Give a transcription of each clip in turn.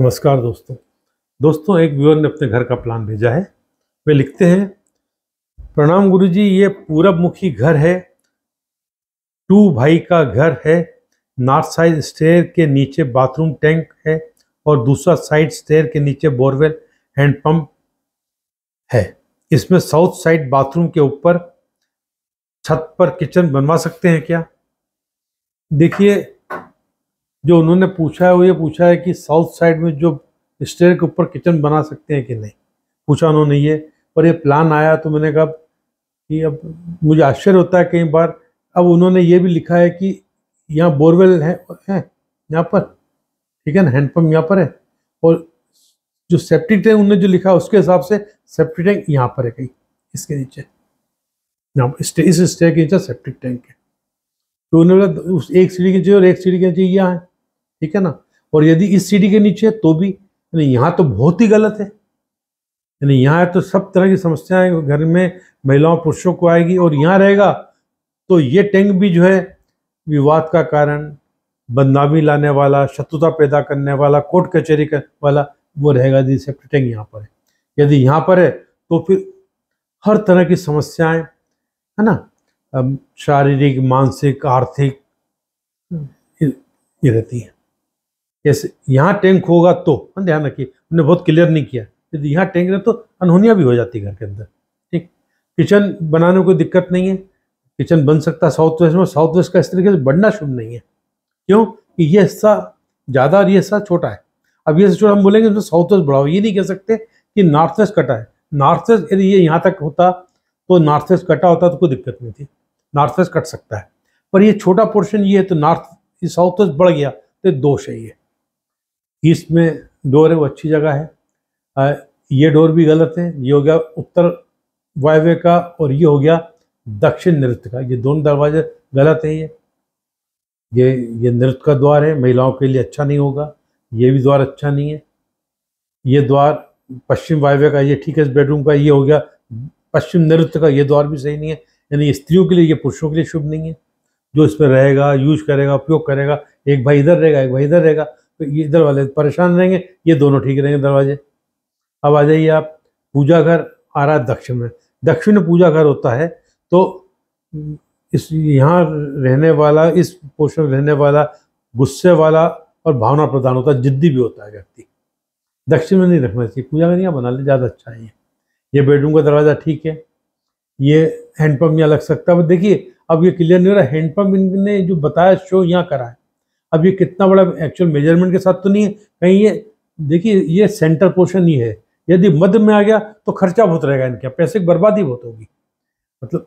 नमस्कार दोस्तों दोस्तों एक व्यूअर ने अपने घर का प्लान भेजा है वे लिखते हैं प्रणाम गुरु जी ये पूरब मुखी घर है टू भाई का घर है नॉर्थ साइड स्टेयर के नीचे बाथरूम टैंक है और दूसरा साइड स्टेयर के नीचे बोरवेल हैंड पंप है इसमें साउथ साइड बाथरूम के ऊपर छत पर किचन बनवा सकते हैं क्या देखिए जो उन्होंने पूछा है वो ये पूछा है कि साउथ साइड में जो स्टेयर के ऊपर किचन बना सकते हैं कि नहीं पूछा उन्होंने ये पर ये प्लान आया तो मैंने कहा कि अब मुझे आश्चर्य होता है कई बार अब उन्होंने ये भी लिखा है कि यहाँ बोरवेल है, है यहाँ पर ठीक है ना हैंडपम्प यहाँ पर है और जो सेप्टिक टैंक उन्होंने जो लिखा उसके हिसाब से सेप्टिक टैंक यहाँ पर है कहीं इसके नीचे यहाँ पर इस स्टेयर के नीचे सेप्टिक टैंक है तो उन्होंने उस एक सीढ़ी के नीचे और एक सीढ़ी के नीचे यहाँ है ठीक है ना और यदि इस सीढ़ी के नीचे तो भी यानी यहाँ तो बहुत ही गलत है यानी यहाँ तो सब तरह की समस्याएं घर में महिलाओं पुरुषों को आएगी और यहाँ रहेगा तो ये टैंक भी जो है विवाद का कारण बदनामी लाने वाला शत्रुता पैदा करने वाला कोर्ट कचहरी कर वाला वो रहेगा यदि सेफ्टी टैंक यहाँ पर है यदि यहाँ पर है तो फिर हर तरह की समस्याएं है ना शारीरिक मानसिक आर्थिक ये रहती है जैसे यहाँ टैंक होगा तो ध्यान रखिए हमने बहुत क्लियर नहीं किया यदि यहाँ टैंक रहे तो अनहोनिया भी हो जाती घर के अंदर ठीक किचन बनाने में कोई दिक्कत नहीं है किचन बन सकता है साउथ वेस्ट में साउथ वेस्ट का इस तरीके से बढ़ना शुभ नहीं है क्यों कि ये हिस्सा ज़्यादा और ये हिस्सा छोटा है अब ये छोटा हम बोलेंगे उसमें साउथ वेस्ट बढ़ाओ ये नहीं कह सकते कि नॉर्थ वेस्ट कटा है नॉर्थ वेस्ट यदि ये यहाँ तक होता तो नॉर्थ वेस्ट कटा होता तो कोई दिक्कत नहीं थी नॉर्थ वेस्ट कट सकता है पर ये छोटा पोर्शन ये है तो नॉर्थ साउथ वेस्ट बढ़ गया तो दोष है ये ईस्ट में डोर है वो अच्छी जगह है आ, ये डोर भी गलत है ये हो गया उत्तर वायव्य का और ये हो गया दक्षिण नृत्य का ये दोनों दरवाजे गलत है ये ये ये नृत्य का द्वार है महिलाओं के लिए अच्छा नहीं होगा ये भी द्वार अच्छा नहीं है ये द्वार पश्चिम वायव्य का ये ठीक है इस बेडरूम का ये हो गया पश्चिम नृत्य का ये द्वार भी सही नहीं है यानी स्त्रियों के लिए ये पुरुषों के लिए शुभ नहीं है जो इस पर रहेगा यूज करेगा उपयोग करेगा एक भाई इधर रहेगा एक भाई इधर रहेगा तो इधर वाले परेशान रहेंगे ये दोनों ठीक रहेंगे दरवाजे अब आ जाइए आप पूजा घर आ रहा है दक्षिण में दक्षिण में पूजा घर होता है तो इस यहाँ रहने वाला इस पोषण रहने वाला गुस्से वाला और भावना प्रधान होता है जिद्दी भी होता है व्यक्ति दक्षिण में नहीं रखना चाहिए पूजा घर यहाँ बना ले ज़्यादा अच्छा है ये बेडरूम का दरवाज़ा ठीक है ये हैंडपम्प यहाँ लग सकता है देखिए अब ये क्लियर नहीं हो रहा हैंडपम्प इनने जो बताया शो यहाँ करा है अब ये कितना बड़ा एक्चुअल मेजरमेंट के साथ तो नहीं है कहीं ये देखिए ये सेंटर पोर्शन ही है यदि मध्य में आ गया तो खर्चा बहुत रहेगा इनके पैसे की बर्बादी बहुत होगी मतलब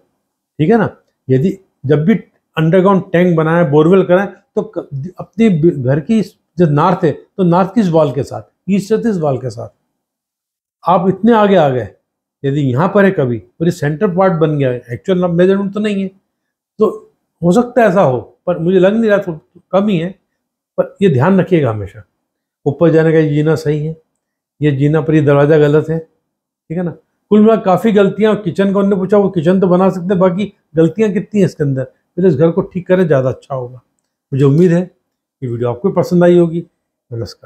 ठीक है ना यदि जब भी अंडरग्राउंड टैंक बनाएं बोरवेल कराएं तो अपने घर की जो नॉर्थ है तो नॉर्थ किस वाल के साथ ईस्ट से इस वाल के साथ आप इतने आगे आ गए यदि यहाँ पर है कभी और ये सेंटर पार्ट बन गया है एक्चुअल मेजरमेंट तो नहीं है तो हो सकता है ऐसा हो पर मुझे लग नहीं रहा तो कम ही है पर ये ध्यान रखिएगा हमेशा ऊपर जाने का ये जीना सही है ये जीना पर ये दरवाज़ा गलत है ठीक है ना कुल मिला काफ़ी गलतियाँ किचन का उन्होंने पूछा वो किचन तो बना सकते हैं बाकी गलतियाँ कितनी हैं इसके अंदर फिर इस घर को ठीक करें ज़्यादा अच्छा होगा मुझे उम्मीद है कि वीडियो आपको पसंद आई होगी नमस्कार